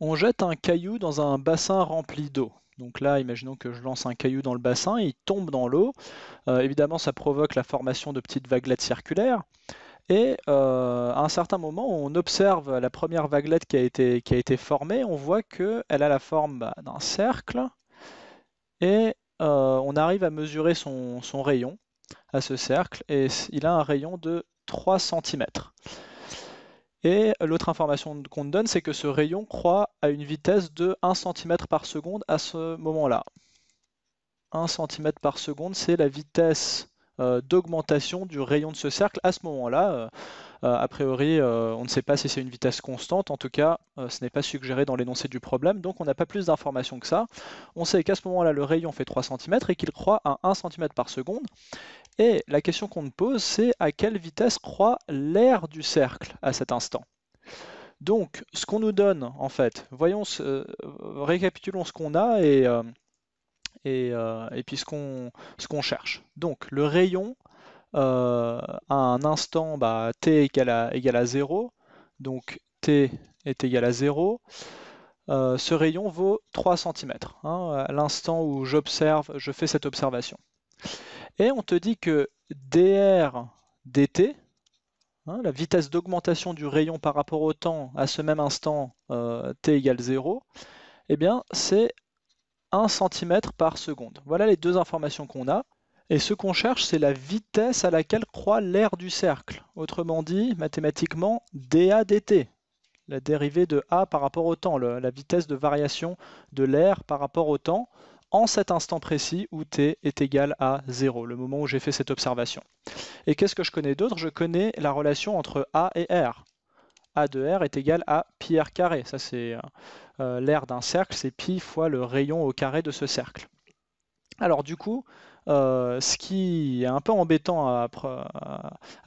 On jette un caillou dans un bassin rempli d'eau. Donc là, imaginons que je lance un caillou dans le bassin, il tombe dans l'eau. Euh, évidemment, ça provoque la formation de petites vaguelettes circulaires. Et euh, à un certain moment, on observe la première vaguelette qui a été, formée. On voit qu'elle a la forme bah, d'un cercle. Et euh, on arrive à mesurer son, son rayon à ce cercle. Et il a un rayon de 3 cm. Et l'autre information qu'on donne, c'est que ce rayon croît à une vitesse de 1 cm par seconde à ce moment-là. 1 cm par seconde, c'est la vitesse euh, d'augmentation du rayon de ce cercle à ce moment-là. Euh, euh, a priori, on ne sait pas si c'est une vitesse constante, en tout cas, ce n'est pas suggéré dans l'énoncé du problème, donc on n'a pas plus d'informations que ça. On sait qu'à ce moment-là, le rayon fait 3 cm et qu'il croît à 1 cm par seconde, et la question qu'on me pose, c'est à quelle vitesse croît l'air du cercle à cet instant donc, ce qu'on nous donne, en fait, voyons, euh, récapitulons ce qu'on a et, euh, euh, et, puis ce qu'on cherche. Donc, le rayon à un instant bah, t égale à, à 0, donc t est égal à 0. ce rayon vaut 3 cm, hein, à l'instant où j'observe, je fais cette observation. Et on te dit que dr dt, hein, la vitesse d'augmentation du rayon par rapport au temps à ce même instant euh, t égale 0, eh bien c'est 1 cm par seconde. Voilà les deux informations qu'on a. Et ce qu'on cherche, c'est la vitesse à laquelle croît l'air du cercle. Autrement dit, mathématiquement, dA dt, la dérivée de A par rapport au temps, la vitesse de variation de l'air par rapport au temps en cet instant précis où t est égal à 0, le moment où j'ai fait cette observation. Et qu'est-ce que je connais d'autre Je connais la relation entre a et r. a de r est égal à pi r carré. Ça, c'est euh, l'air l'aire d'un cercle, c'est pi fois le rayon au carré de ce cercle. Alors du coup, euh, ce qui est un peu embêtant à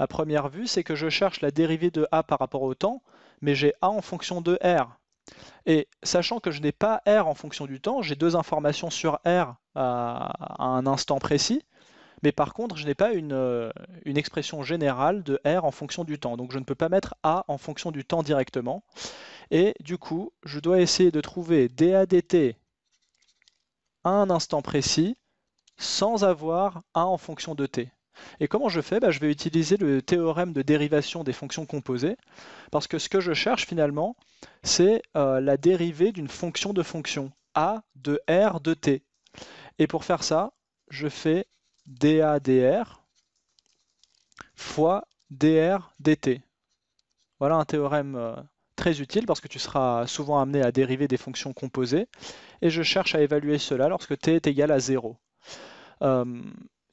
première vue, c'est que je cherche la dérivée de a par rapport au temps, mais j'ai a en fonction de r. Et sachant que je n'ai pas R en fonction du temps, j'ai deux informations sur R à, un instant précis, mais par contre, je n'ai pas une, euh, une, expression générale de R en fonction du temps. Donc je ne peux pas mettre A en fonction du temps directement. Et du coup, je dois essayer de trouver DADT à un instant précis sans avoir A en fonction de T. Et comment je fais bah, Je vais utiliser le théorème de dérivation des fonctions composées, parce que ce que je cherche finalement, c'est euh, la dérivée d'une fonction de fonction, a de r de t. Et pour faire ça, je fais dA dr fois dr dt. Voilà un théorème euh, très utile parce que tu seras souvent amené à dériver des fonctions composées. Et je cherche à évaluer cela lorsque t est égal à 0.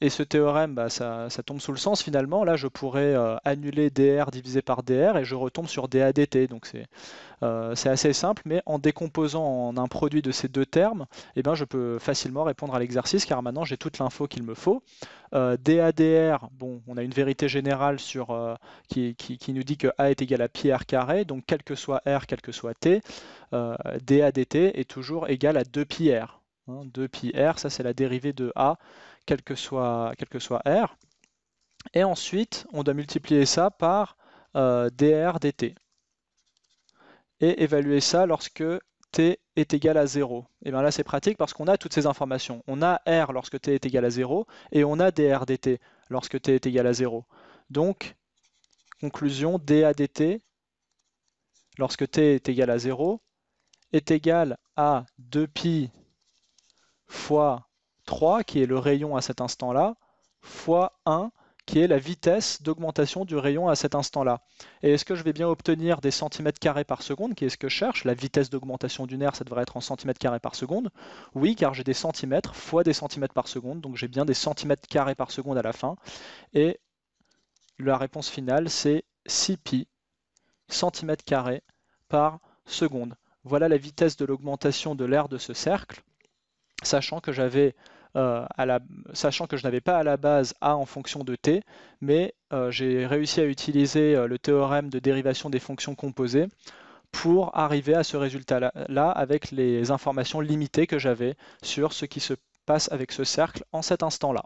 Et ce théorème, bah, ça, tombe sous le sens finalement. Là, je pourrais euh, annuler dr divisé par dr et je retombe sur dadt. Donc euh, c'est assez simple, mais en décomposant en un produit de ces deux termes, eh ben, je peux facilement répondre à l'exercice car maintenant j'ai toute l'info qu'il me faut. Euh, dadr, bon, on a une vérité générale sur, euh, qui, nous dit que a est égal à pi r carré, donc quel que soit r, quel que soit t, dadt est toujours égal à 2 pi r. 2 hein. pi ça c'est la dérivée de a quel que soit, soit R. Et ensuite, on doit multiplier ça par euh, dr dt et évaluer ça lorsque t est égal à 0. Et bien là, c'est pratique parce qu'on a toutes ces informations. On a r lorsque t est égal à 0 et on a dr dt lorsque t est égal à 0. Donc, conclusion, dA dt lorsque t est égal à 0 est égal à 2pi fois 3, qui est le rayon à cet instant-là, fois 1, qui est la vitesse d'augmentation du rayon à cet instant-là. Et est-ce que je vais bien obtenir des centimètres carrés par seconde, qui est ce que je cherche La vitesse d'augmentation d'une aire, ça devrait être en centimètres carrés par seconde. Oui, car j'ai des centimètres fois des centimètres par seconde, donc j'ai bien des centimètres carrés par seconde à la fin. Et la réponse finale, c'est 6 pi centimètres carrés par seconde. Voilà la vitesse de l'augmentation de l'air de ce cercle, sachant que j'avais euh, la, sachant que je n'avais pas à la base A en fonction de t, mais euh, j'ai réussi à utiliser euh, le théorème de dérivation des fonctions composées pour arriver à ce résultat-là avec les informations limitées que j'avais sur ce qui se passe avec ce cercle en cet instant-là.